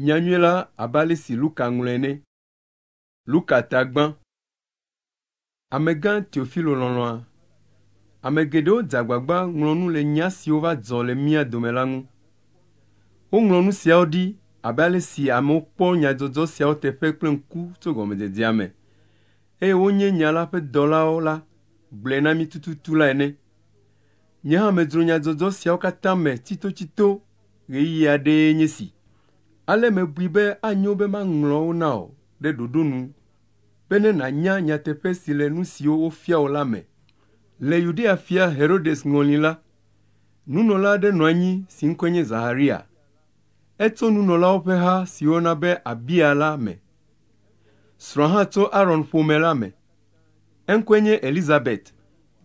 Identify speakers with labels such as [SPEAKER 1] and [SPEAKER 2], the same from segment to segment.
[SPEAKER 1] Nyanyui la abe ale si Luka ŋlɔe nɛ. Luka ta gbã. Amegã Teofilo lɔlɔ̃a, ame geɖewo dze agbagba ŋlɔ nu le nya siwo va dzɔ le mía dome la ŋu. Woŋlɔ nu siawo ɖi abe ale si amewo kpɔ nyadzɔdzɔ siawo teƒe kple ŋku tso gɔmedzedzea me eye wonye nya la ƒe dɔlawo la gblɔe na mí tututu la ene. Nye hã medzro nyadzɔdzɔ siawo katã me tsitotsito ɣeyiɣi aɖee nye si ale mebui be anyo be maŋlɔ wo na o ɖe ɖoɖo nu be ne nànya nyateƒe si le nu siwo wofia wo la me le yudea fia herodes ŋɔli la nunɔla aɖe nɔ anyi si ŋkɔe nye zaharia etso nunɔlawo ƒe ha si wona be abia la me srɔ̃ hã tso aron ƒome la me eŋkɔe nye elizabet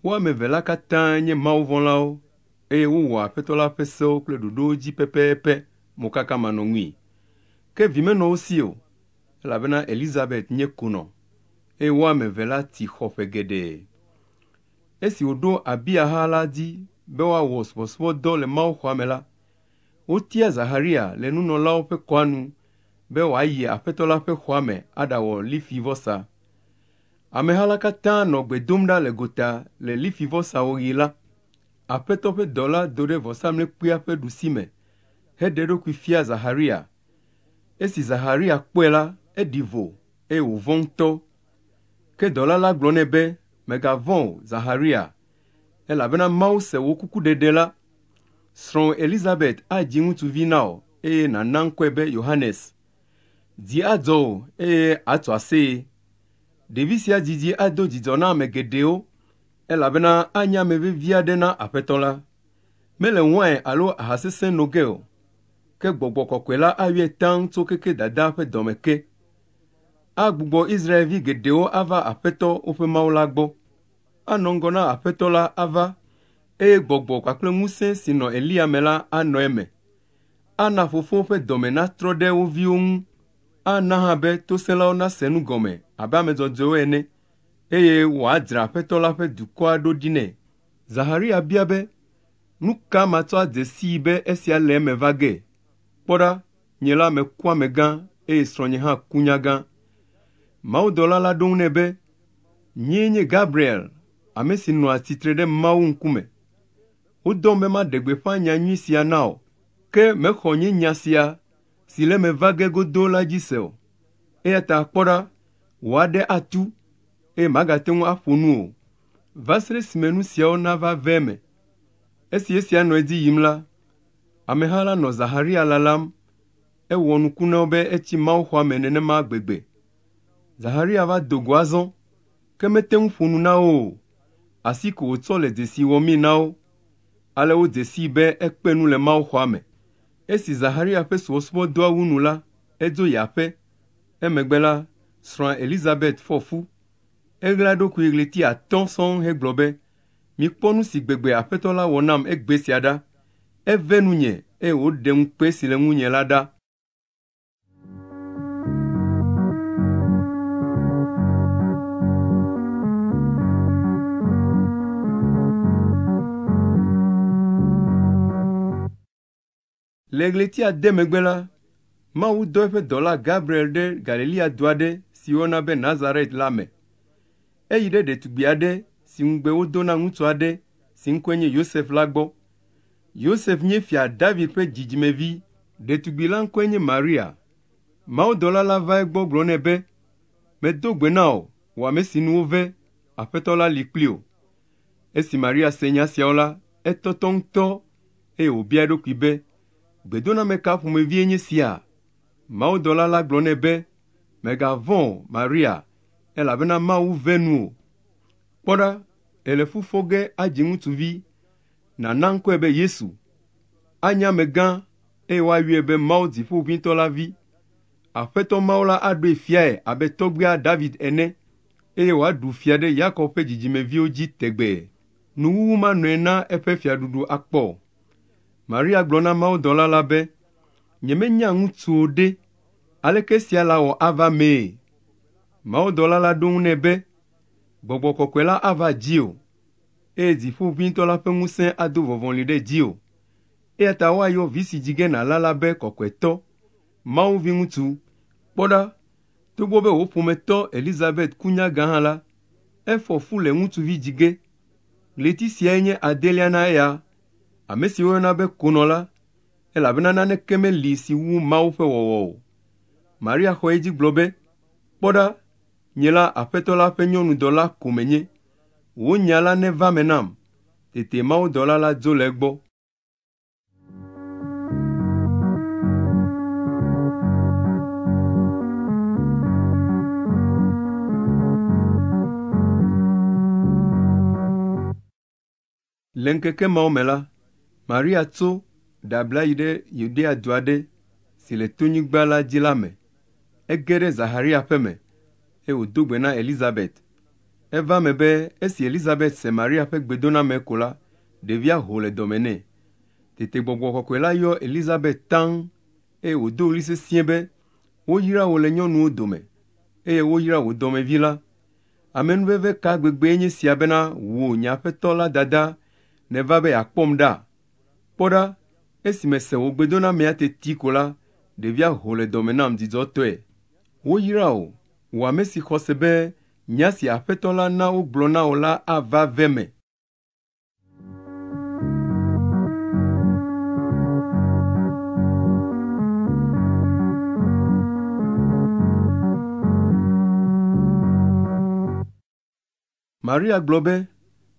[SPEAKER 1] woame eve la katã nye mawuvɔlawo eye wowɔ aƒetɔ la ƒe sewo kple ɖoɖowo dzi pɛpɛpɛ mokakamanɔŋui Ke vi menɔ wo si o, elabena Elizabet nye kunɔ, eye wo ame eve la ti xɔ ƒe geɖe. Esi wòɖo abiaha la dzi be woawɔ subɔsubɔdɔ le mawo xɔa me la, wotia Zaharia le nunɔlawo ƒe kɔa nu be wòayi aƒetɔ la ƒe xɔa me aɖawɔ lifivɔsa. Ameha la katã nɔ gbe dom ɖa le gota le lifivɔsaɣi la. Aƒetɔ ƒe dɔla do ɖe vɔsamlekpuia ƒe ɖusime heɖe eɖokui fia Zaharia Esi Zaharia kpọe la, eɖi vo, eye wòvɔ̃ ŋutɔ. Ke dɔla la gblɔ nɛ be, “Mègavɔ̃ o, Zaharia, elabena Mawu se wò kukuɖeɖe la. Elizabet ŋutsuvi na wò, eye nàna ŋkɔe be Yohanes. Dzi adzɔ wò, eye atụ asị Ɖevi sia dzidzi ado dzidzɔ na ame geɖewo, elabena anye ame aɖe na Aƒetɔ la. Mele nwanyị alo aha sesẽ o, ke gbɔgbɔ kɔkɔe la ayɔe taŋ tso keke dadaa ƒe dɔme ke agbugbɔ israelvi geɖewo ava aƒetɔ woƒe mawu la gbɔ anɔ ŋgɔ na aƒetɔ la ava eye gbɔgbɔ kpakple ŋusẽ si nɔ elia me la anɔ eme ana fofo ƒe dɔme natrɔ ɖe wo viwo ŋu ana hã be tosẽlawo nase nu gɔme abe ame ene eye wòadzra aƒetɔ la ƒe dukɔa ɖo ɖi nɛ zaharia bia be nu ka matsɔ adze sii be esia le eme va ge kpɔ ɖa nye la mekuame gã eye srɔ̀nye hã kunya gã mawudɔla la ɖo ŋu nɛ be nyee nye gabriel ame si nɔ atsitre ɖe mawu ŋkume wodɔm be maɖe gbeƒã nyanyui sia na o ke mexɔ nye nya sia si le me va ge godoo la dzi se o eya ta kpɔ ɖa wò aɖe atu eye magate ŋu aƒo nu o va se ɖe sime nu siawo nava vɛ me esi esia nɔ edzi yim la Ameha la nɔ Zaharia lalam. Ewɔ nuku na wo be etsi Mawu xɔa me nenema gbegbe. Zaharia va do go azɔ, ke mete ŋu ƒo na wo o. Asi ko wòtsɔ le dzesi wɔmii na wo. Ale wodze sii be ekpe nu le Mawu xɔa me. Esi Zaharia ƒe subɔsubɔ do awu nu la, edzo yi aƒe. Emegbe la, srɔ̃a Elizabet fɔ fu. Eɣla eɖokui ɣleti atɔ̃ sɔŋ hegblɔ be, “Mikpɔ nu si gbegbe aƒetɔ la wɔ nam egbe sia ɖa.” eve nwunye eye wòɖe ŋukpe si le ŋunye la ɖa le ɣleti ade megbe la mawu gabriel ɖe galilea du si wɔna nazaret la me eyi ɖe ɖetugbi aɖe si ŋugbe wodona ŋutsu aɖe si nkwenye yosef la yosef nye fia david ƒe dzidzimevi ɖetugbi la ŋkɔe nye maria mawudɔla la va egbɔ gblɔ nɛ be medo gbe na o wɔ ame si nu wove aƒetɔ la li kpli o esi maria se nya siawo la etɔtɔ ŋutɔ eye wòbia eɖokui be gbedonameka ƒomevie nye sia mawudɔla la gblɔ nɛ be megavɔ̃ maria elabena mawu ve nu o kpɔ ɖa èle fufo ge adzi ŋutsuvi na na ŋkɔe be yesu anye eye woayɔe be mawu dziƒoʋĩtɔ la vi aƒetɔ mawu la aɖoe fiae abe tɔgbia david ene eye wòaɖu fia ɖe yakob ƒe dzidzimeviwo dzi tegbee nuwuwu ma na eƒe fiaɖuɖu akpɔ maria gblɔ na mawudɔla la be nyemenya ŋutsuwo ɖe aleke sia la wɔ ava mee mawudɔla la ɖo ŋu nɛ be gbɔgbɔ kɔkɔe la ava dzi o eye dziƒoʋĩtɔ la ƒe ŋusẽ ado vɔvɔli ɖe dzi o eya ta woayɔ vi si dzi ge la be kɔkɔetɔ mawu vi ŋutsu kpɔ ɖa togbɔ be wò ƒometɔ elizabet kunyagã hã la efɔ fu le ŋutsuvi dzi ɣleti siae nye adelia na eya ame si woyɔna be konɔ la elabena naneke meli si wu mawu ƒe wɔwɔ o maria xɔ edzi gblɔ be kpɔ ɖa nye la aƒetɔ la ƒe nyɔnudɔ la ko menye wò nya la neva me nam tete mawudɔla la dzo le egbɔ le ŋkeke mawo me la maria tso ɖabla yi ɖe yudea du aɖe si le tonyigba la dzi la me ege ɖe zaharia ƒe me eye wòdo gbe na elizabet eva me be esi elizabet se maria ƒe gbedoname ko la ɖevia ho le dɔme nɛ tete gbɔgbɔ kɔkɔe la yɔ elizabet taŋ eye wòdo ɣli sesĩe be woyra wò le nyɔnuwo dome eye woyra wò dɔmevi la amenuveve ka gbegbee nye sia bena wò nye la dada neva be yeakpɔm ɖa kpɔ ɖa esime se wò gbedonamea teti ko la ɖevia ho le dɔme nam dzidzɔtɔe woyra wò wò ame si xɔse be nya si aƒetɔ la na wogblɔ na wò la ava ve me. Maria gblɔ be,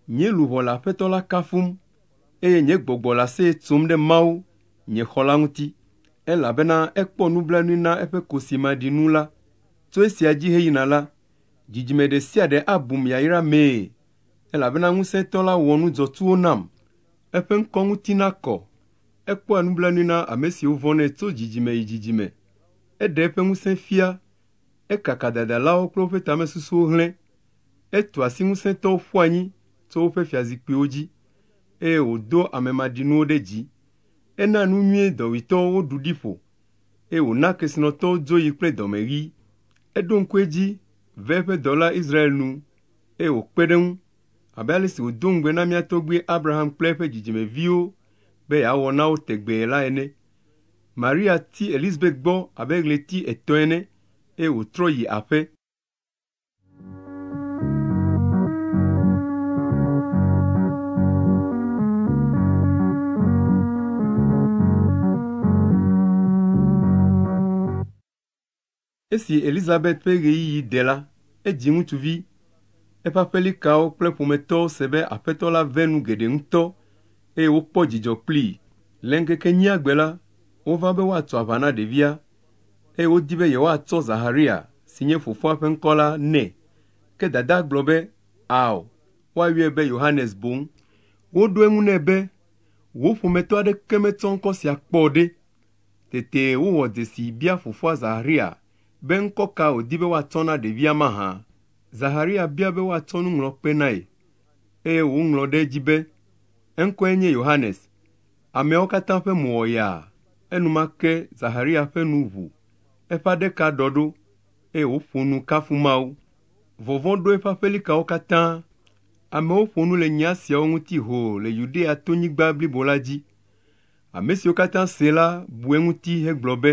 [SPEAKER 1] nye luʋɔ le aƒetɔ la kafum eye nye gbɔgbɔ le aseye tsom ɖe Mawu, nye xɔ la ŋuti, elabena ekpɔ nublanui na eƒe kosimaɖinu la. Tso esia dzi heyina la, dzidzime ɖe sia ɖe abum yayra mee elabena ŋusẽtɔ la wɔ nudzɔtuwo nam eƒe ŋkɔ ŋuti nakɔ ekpɔa nublanui na ame siwo vɔnɛ tso dzidzime yi dzidzime eɖe eƒe ŋusẽ fia ekaka dadalawo kple woƒe tamesusuwo hlẽ etu asi ŋusẽtɔwo ƒu anyi tso woƒe fiazikpuiwo dzi eye wòdo amemaɖinuwo ɖe dzi ena nu nyuie dɔwuitɔwo woɖu ɖi ƒo eye wòna kesinɔtɔwo dzo yi kple dɔmeɣi eɖo ŋku edzi ve eƒe dɔla israel nu eye wòkpe ɖe ŋu abe ale si wòdo ŋugbe na mía tɔgbe abraham kple eƒe dzidzimeviwo be yeawɔ na wo tegbee la ene maria ti elizabet gbɔ abe ɣleti etɔ̃ ene eye wòtrɔ yi aƒe Esi Elizabeth ƒe ɣeyiɣi de la, edzi ŋutsuvi. Eƒe aƒelikawo kple ƒometɔwo se be aƒetɔ la ve nu geɖe ŋutɔ eye wokpɔ dzidzɔ kplii. Le ŋkeke nyia gbe la, wova be woatso aʋa na ɖevia eye wodi be yewoatsɔ Zaharia si nye fofoa ƒe ŋkɔ la nɛ. Ke dadaa gblɔ be, ao, woayɔe be Yohanes boŋ. Woɖo eŋu nɛ be, wò ƒometɔ aɖeke metsɔ ŋkɔ sia kpɔ ɖe. Tete wowɔ dzesi bia fofoa Zaharia be ŋkɔ ka wòdi be woatsɔ na ɖevia ma hã zaharia bia be woatsɔ nuŋlɔkpe na ye eye wòŋlɔ ɖe edzi be eŋkɔe nye yohanes ameawo katã ƒe mo wɔ yaa enumake zaharia ƒe nu ʋu eƒe aɖeka ɖɔ ɖo eye woƒo nu kafu mawo vɔvɔ̃ ɖo eƒe aƒelikawo katã amewo ƒo nu le nya siawo ŋuti hoo le yudea tonyigba blibo la dzi ame siwo katã se la bu eŋuti hegblɔ be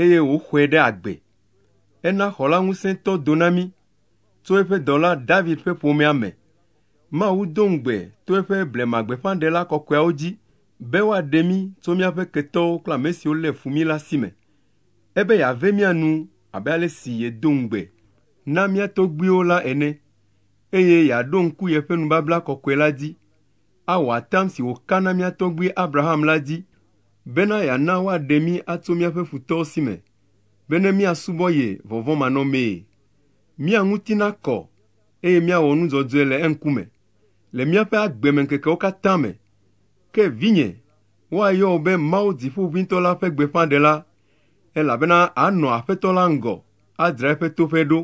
[SPEAKER 1] eye wòxɔe ɖe agbe. Ena xɔ la ŋusẽtɔ do na mí tso eƒe dɔla David ƒe ƒomea me. Mawu do ŋgbe to eƒe blemagbeƒãɖela kɔkɔeawo dzi be woaɖe mí tso míaƒe ketɔwo kple ame siwo lé fu mí la si me. Ebe yeave mía nu abe ale si yedo ŋgbe na mía la ene eye yeaɖo ŋku yeƒe nubabla kɔkɔe la dzi. Awɔ atam si wòka na mía Abraham la dzi bena yana woaɖe mí atso míaƒe futɔwo si me bena míasubɔ ye vɔvɔ̃ manɔmee mía ŋuti nakɔ eye míawɔ nu dzɔdzɔe le eŋkume le míaƒe agbemeŋkekewo katã me ke vinye woayɔ wò be mawu dziƒoʋĩtɔ la ƒe gbeƒãɖela elabena anɔ aƒetɔ la ŋgɔ e adzra eƒe toƒe ɖo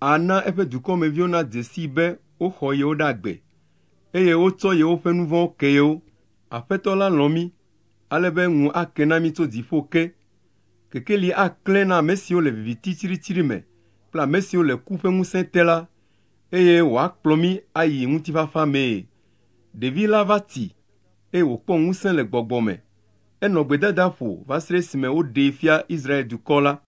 [SPEAKER 1] ana eƒe dukɔmeviwo nadze sii be woxɔ yewo ɖe agbe eye wotsɔ yewo ƒe nu vɔ̃wo ke yewo aƒetɔ la lɔ̃ mí alebe ŋu ake na mí tso dziƒo ke kekeli aklẽ na ame siwo le viviti tsiɖitsiɖi me kple ame siwo le ku ƒe ŋusẽ te la eye wòakplɔ mí ayi ŋutifafa mee ɖevi la va ti eye wòkpɔ ŋusẽ le gbɔgbɔ me enɔ gbedada ƒo va se ɖe esime woɖee fia israel dukɔ la